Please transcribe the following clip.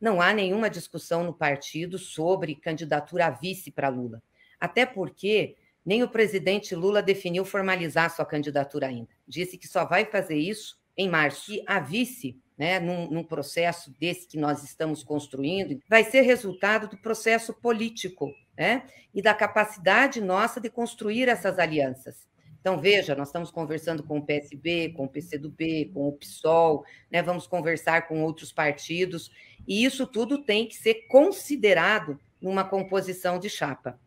Não há nenhuma discussão no partido sobre candidatura a vice para Lula, até porque nem o presidente Lula definiu formalizar sua candidatura ainda. Disse que só vai fazer isso em março. E a vice, né, num, num processo desse que nós estamos construindo, vai ser resultado do processo político né, e da capacidade nossa de construir essas alianças. Então, veja, nós estamos conversando com o PSB, com o PCdoB, com o PSOL, né? vamos conversar com outros partidos, e isso tudo tem que ser considerado numa composição de chapa.